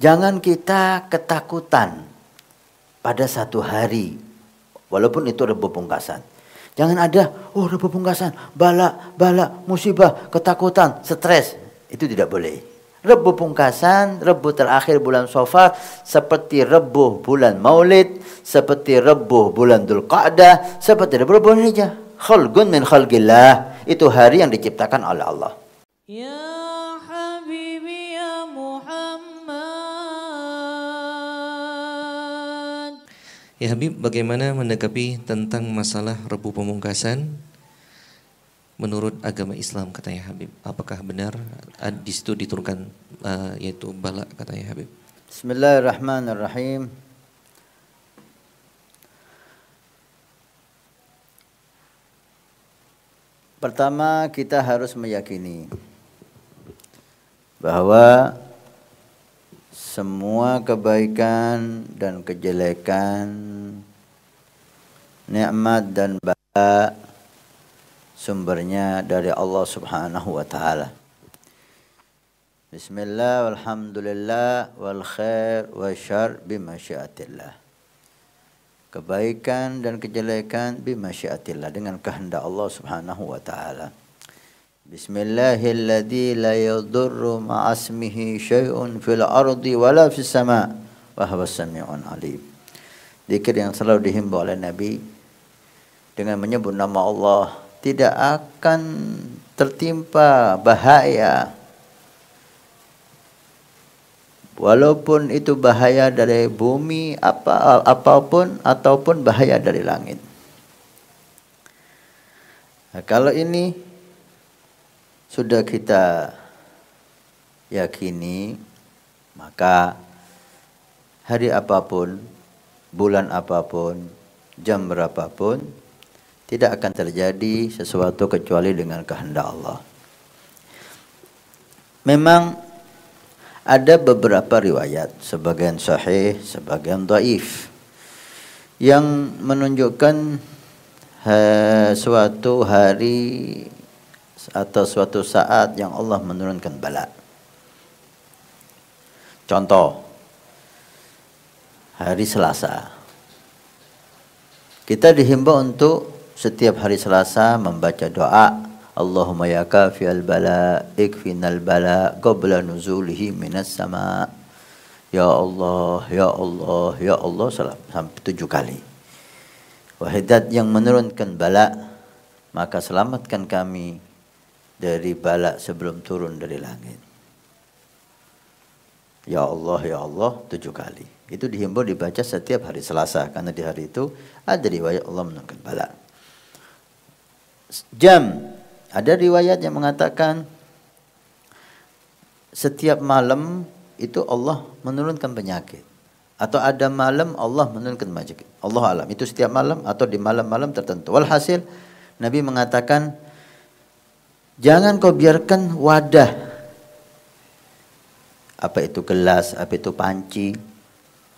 Jangan kita ketakutan pada satu hari, walaupun itu rebu pungkasan. Jangan ada, oh rebu pungkasan, bala, bala, musibah, ketakutan, stres. Itu tidak boleh. Rebu pungkasan, rebu terakhir bulan sofar, seperti rebu bulan maulid, seperti rebu bulan dul qa'dah, seperti rebu bulan hijah. Khulgun min khulgillah. Itu hari yang diciptakan oleh Allah. Ya. Ya Habib, bagaimana menanggapi tentang masalah rebu pemungkasan menurut agama Islam katanya Habib? Apakah benar di situ diturunkan uh, yaitu balak katanya Habib? Bismillahirrahmanirrahim. Pertama kita harus meyakini bahwa semua kebaikan dan kejelekan nikmat dan bala sumbernya dari Allah Subhanahu wa taala. Bismillah walhamdulillah wal khair wa syar bimasyiatillah. Kebaikan dan kejelekan bimasyiatillah dengan kehendak Allah Subhanahu wa taala. Bismillahilladzi la yadurru ma'asmihi syai'un fil ardi wala fis sama' wa huwas samii'un alim. Dikir yang selalu dihimbau oleh Nabi dengan menyebut nama Allah tidak akan tertimpa bahaya walaupun itu bahaya dari bumi apa apapun ataupun bahaya dari langit nah, kalau ini sudah kita yakini maka hari apapun bulan apapun jam berapapun tidak akan terjadi sesuatu kecuali dengan kehendak Allah. Memang ada beberapa riwayat, sebagian sahih, sebagian daif, yang menunjukkan he, eh, suatu hari atau suatu saat yang Allah menurunkan bala. Contoh hari Selasa. Kita dihimbau untuk setiap hari Selasa membaca doa Allahumma ya kafi al-bala ikfinal bala qabla nuzulihi minas sama Ya Allah, Ya Allah, Ya Allah salam, sampai tujuh kali. Wahidat yang menurunkan bala, maka selamatkan kami dari bala sebelum turun dari langit. Ya Allah, Ya Allah, tujuh kali. Itu dihimbau dibaca setiap hari Selasa, karena di hari itu ada riwayat Allah menurunkan bala jam. Ada riwayat yang mengatakan setiap malam itu Allah menurunkan penyakit atau ada malam Allah menurunkan penyakit. Allah alam itu setiap malam atau di malam-malam tertentu. Walhasil Nabi mengatakan jangan kau biarkan wadah apa itu gelas, apa itu panci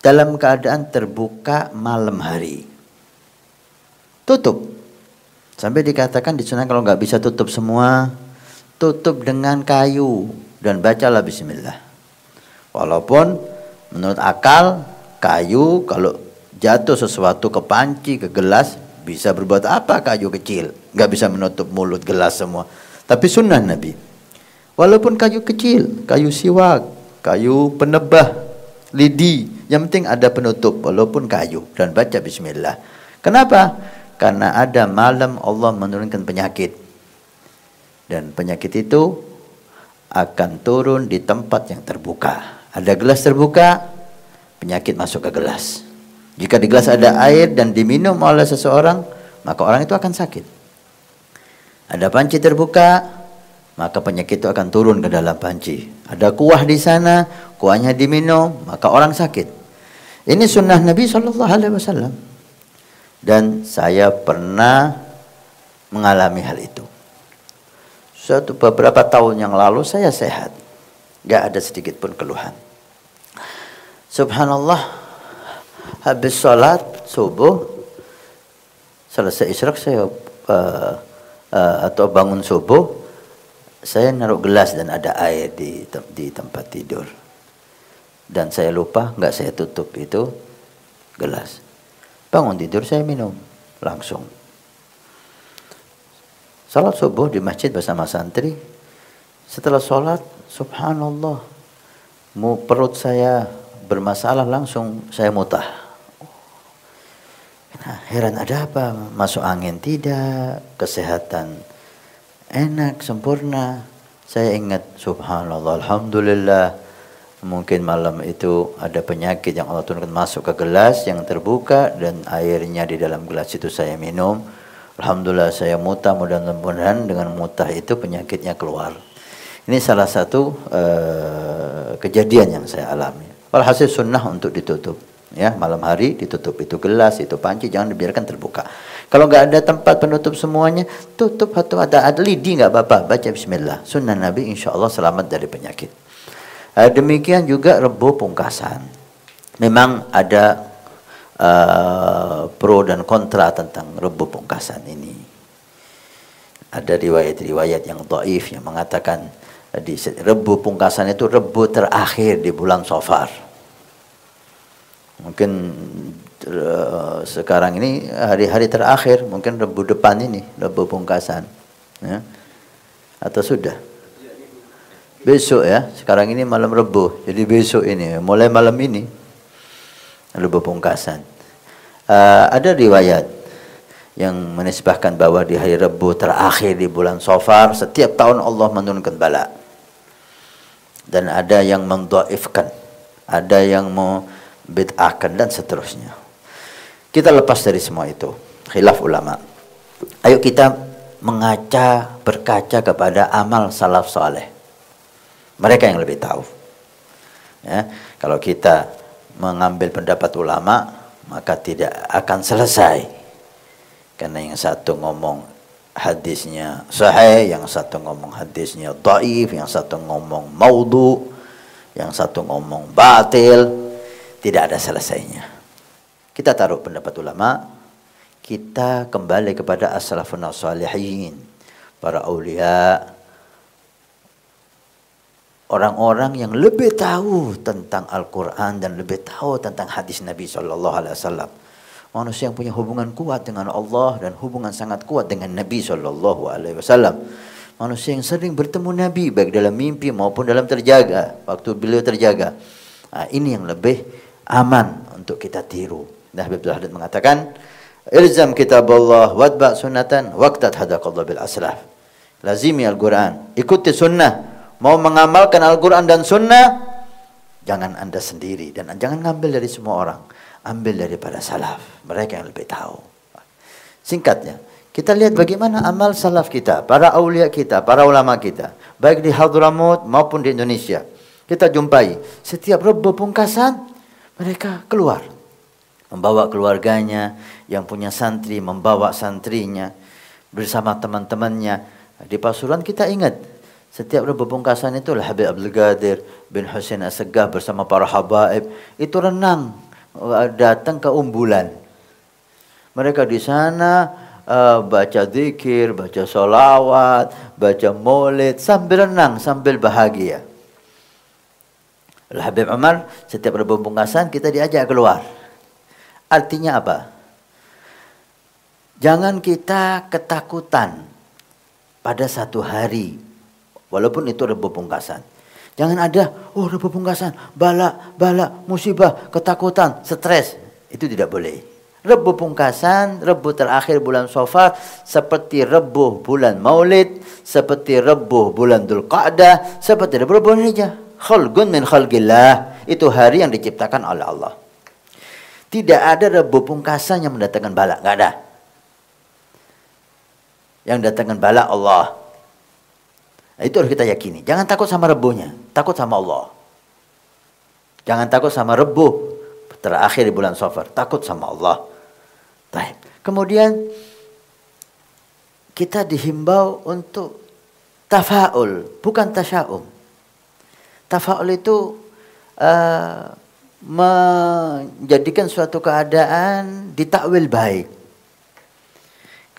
dalam keadaan terbuka malam hari. Tutup Sampai dikatakan di sana kalau nggak bisa tutup semua, tutup dengan kayu dan bacalah bismillah. Walaupun menurut akal kayu kalau jatuh sesuatu ke panci, ke gelas bisa berbuat apa kayu kecil? Nggak bisa menutup mulut gelas semua. Tapi sunnah Nabi. Walaupun kayu kecil, kayu siwak, kayu penebah, lidi, yang penting ada penutup walaupun kayu dan baca bismillah. Kenapa? karena ada malam Allah menurunkan penyakit. Dan penyakit itu akan turun di tempat yang terbuka. Ada gelas terbuka, penyakit masuk ke gelas. Jika di gelas ada air dan diminum oleh seseorang, maka orang itu akan sakit. Ada panci terbuka, maka penyakit itu akan turun ke dalam panci. Ada kuah di sana, kuahnya diminum, maka orang sakit. Ini sunnah Nabi Shallallahu Alaihi Wasallam. Dan saya pernah mengalami hal itu. Suatu beberapa tahun yang lalu saya sehat. Gak ada sedikit pun keluhan. Subhanallah, habis sholat subuh, selesai isyrak saya uh, uh, atau bangun subuh, saya naruh gelas dan ada air di, di tempat tidur. Dan saya lupa, nggak saya tutup itu gelas Bangun tidur saya minum langsung. Salat subuh di masjid bersama santri. Setelah sholat, subhanallah, mu perut saya bermasalah langsung saya mutah. Nah, heran ada apa? Masuk angin tidak, kesehatan enak, sempurna. Saya ingat, subhanallah, alhamdulillah, mungkin malam itu ada penyakit yang Allah turunkan masuk ke gelas yang terbuka dan airnya di dalam gelas itu saya minum Alhamdulillah saya mutah mudah-mudahan dengan mutah itu penyakitnya keluar ini salah satu uh, kejadian yang saya alami walhasil sunnah untuk ditutup ya malam hari ditutup itu gelas itu panci jangan dibiarkan terbuka kalau nggak ada tempat penutup semuanya tutup atau ada, ada lidi nggak bapak baca Bismillah sunnah Nabi insya Allah selamat dari penyakit Eh, demikian juga rebo pungkasan. Memang ada uh, pro dan kontra tentang rebo pungkasan ini. Ada riwayat-riwayat yang doif yang mengatakan eh, di rebu pungkasan itu rebo terakhir di bulan Safar. Mungkin sekarang ini hari-hari terakhir, mungkin rebu depan ini rebu pungkasan, ya. atau sudah. Besok ya, sekarang ini malam rebu, Jadi besok ini, mulai malam ini. lalu pungkasan. Uh, ada riwayat yang menisbahkan bahwa di hari rebu terakhir di bulan Sofar, setiap tahun Allah menurunkan bala. Dan ada yang mendoifkan. Ada yang mau bid'ahkan dan seterusnya. Kita lepas dari semua itu. Khilaf ulama. Ayo kita mengaca, berkaca kepada amal salaf soleh. Mereka yang lebih tahu. Ya, kalau kita mengambil pendapat ulama, maka tidak akan selesai. Karena yang satu ngomong hadisnya sahih, yang satu ngomong hadisnya taif, yang satu ngomong maudhu, yang satu ngomong batil, tidak ada selesainya. Kita taruh pendapat ulama, kita kembali kepada as-salafun salihin, para awliya' orang-orang yang lebih tahu tentang Al-Quran dan lebih tahu tentang hadis Nabi Shallallahu Alaihi Wasallam. Manusia yang punya hubungan kuat dengan Allah dan hubungan sangat kuat dengan Nabi Shallallahu Alaihi Wasallam. Manusia yang sering bertemu Nabi baik dalam mimpi maupun dalam terjaga waktu beliau terjaga. Nah, ini yang lebih aman untuk kita tiru. Nah, Habib Zahid mengatakan, "Ilzam kitab Allah wadba sunatan, waktat hadakallah bil aslaf." Lazimi Al-Quran, ikuti sunnah mau mengamalkan Al-Quran dan Sunnah, jangan anda sendiri dan jangan ngambil dari semua orang, ambil daripada salaf, mereka yang lebih tahu. Singkatnya, kita lihat bagaimana amal salaf kita, para aulia kita, para ulama kita, baik di Hadramut maupun di Indonesia. Kita jumpai setiap Rabu pungkasan mereka keluar membawa keluarganya yang punya santri membawa santrinya bersama teman-temannya di Pasuruan kita ingat setiap ada pepungkasan itu Habib Abdul Gadir bin Hussein Asegah bersama para habaib itu renang eh, datang ke umbulan. Mereka di sana uh, baca zikir, baca solawat, baca maulid sambil renang, sambil bahagia. Al-Habib Umar setiap ada pemungkasan kita diajak keluar. Artinya apa? Jangan kita ketakutan pada satu hari Walaupun itu rebu pungkasan. Jangan ada, oh rebu pungkasan, bala, bala, musibah, ketakutan, stres. Itu tidak boleh. Rebu pungkasan, rebu terakhir bulan sofar, seperti rebu bulan maulid, seperti rebu bulan dul qa'dah, seperti rebu bulan hijjah. Khulgun min khulgillah. Itu hari yang diciptakan oleh Allah. Tidak ada rebu pungkasan yang mendatangkan bala, Tidak ada. Yang datangkan bala Allah. Nah, itu harus kita yakini. Jangan takut sama rebuhnya, takut sama Allah. Jangan takut sama rebuh terakhir di bulan Safar, takut sama Allah. Baik. Kemudian kita dihimbau untuk tafaul, bukan tasyaum. Tafaul itu uh, menjadikan suatu keadaan ditakwil baik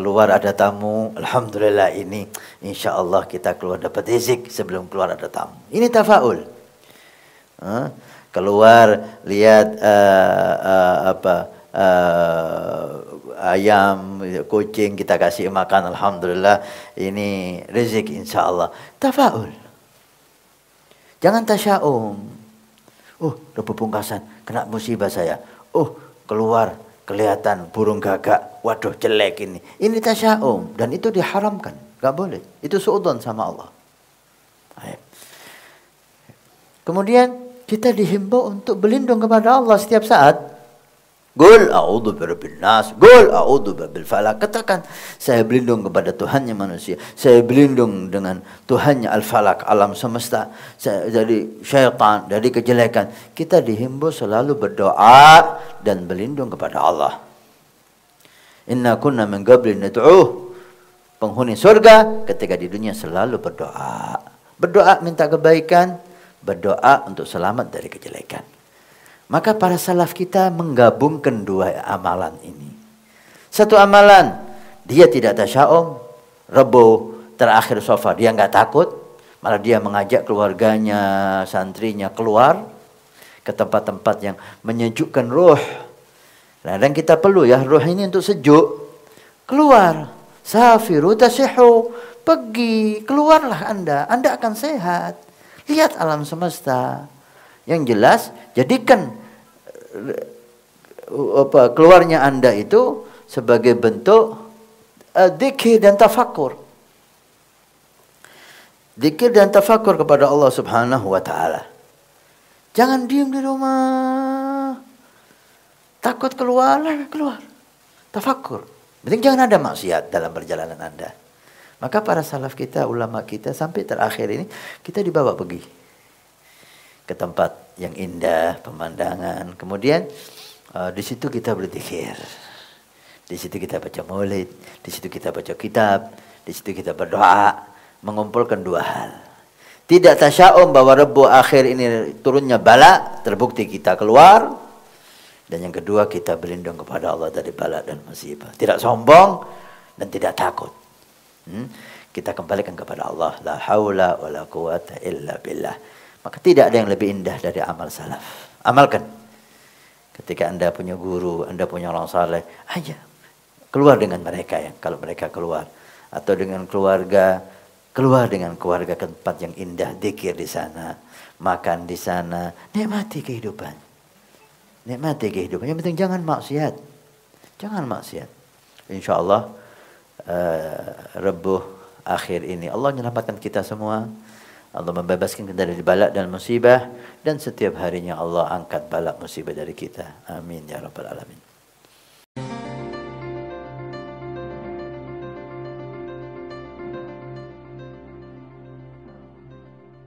keluar ada tamu, alhamdulillah ini insya Allah kita keluar dapat rizik sebelum keluar ada tamu. Ini tafaul. Huh? Keluar lihat uh, uh, apa uh, ayam, kucing kita kasih makan, alhamdulillah ini rizik insya Allah. Tafaul. Jangan tasya'um. Oh, ada pungkasan, kena musibah saya. Oh, keluar kelihatan burung gagak, waduh jelek ini. Ini tasya'um dan itu diharamkan, nggak boleh. Itu suudon sama Allah. Kemudian kita dihimbau untuk berlindung kepada Allah setiap saat. Gol a'udhu birabbin nas. Gol a'udhu birabbil falak. Katakan, saya berlindung kepada Tuhannya manusia. Saya berlindung dengan Tuhannya al-falak, alam semesta. Saya, dari syaitan, dari kejelekan. Kita dihimbau selalu berdoa dan berlindung kepada Allah. Inna kunna min gablin Penghuni surga ketika di dunia selalu berdoa. Berdoa minta kebaikan. Berdoa untuk selamat dari kejelekan. Maka para salaf kita menggabungkan dua amalan ini. Satu amalan, dia tidak tasya'um, rebo terakhir sofa, dia nggak takut, malah dia mengajak keluarganya, santrinya keluar ke tempat-tempat yang menyejukkan ruh. Kadang kita perlu ya, roh ini untuk sejuk. Keluar, safiru tasihu, pergi, keluarlah Anda, Anda akan sehat. Lihat alam semesta. Yang jelas, jadikan apa, keluarnya anda itu sebagai bentuk uh, eh, dikir dan tafakur. Dikir dan tafakur kepada Allah subhanahu wa ta'ala. Jangan diam di rumah. Takut keluar, keluar. Tafakur. Penting jangan ada maksiat dalam perjalanan anda. Maka para salaf kita, ulama kita sampai terakhir ini kita dibawa pergi ke tempat yang indah, pemandangan. Kemudian uh, di situ kita berzikir. Di situ kita baca maulid, di situ kita baca kitab, di situ kita berdoa, mengumpulkan dua hal. Tidak tasya'um bahwa rebu akhir ini turunnya bala, terbukti kita keluar. Dan yang kedua kita berlindung kepada Allah dari bala dan musibah. Tidak sombong dan tidak takut. Hmm? Kita kembalikan kepada Allah. La haula wa la quwata illa billah. Maka tidak ada yang lebih indah dari amal salaf. Amalkan. Ketika Anda punya guru, Anda punya orang saleh, aja keluar dengan mereka ya kalau mereka keluar atau dengan keluarga keluar dengan keluarga ke tempat yang indah dikir di sana makan di sana nikmati kehidupan nikmati kehidupan yang penting jangan maksiat jangan maksiat insya Allah uh, eh, rebuh akhir ini Allah menyelamatkan kita semua Allah membebaskan kita dari balak dan musibah dan setiap harinya Allah angkat balak musibah dari kita. Amin ya rabbal alamin.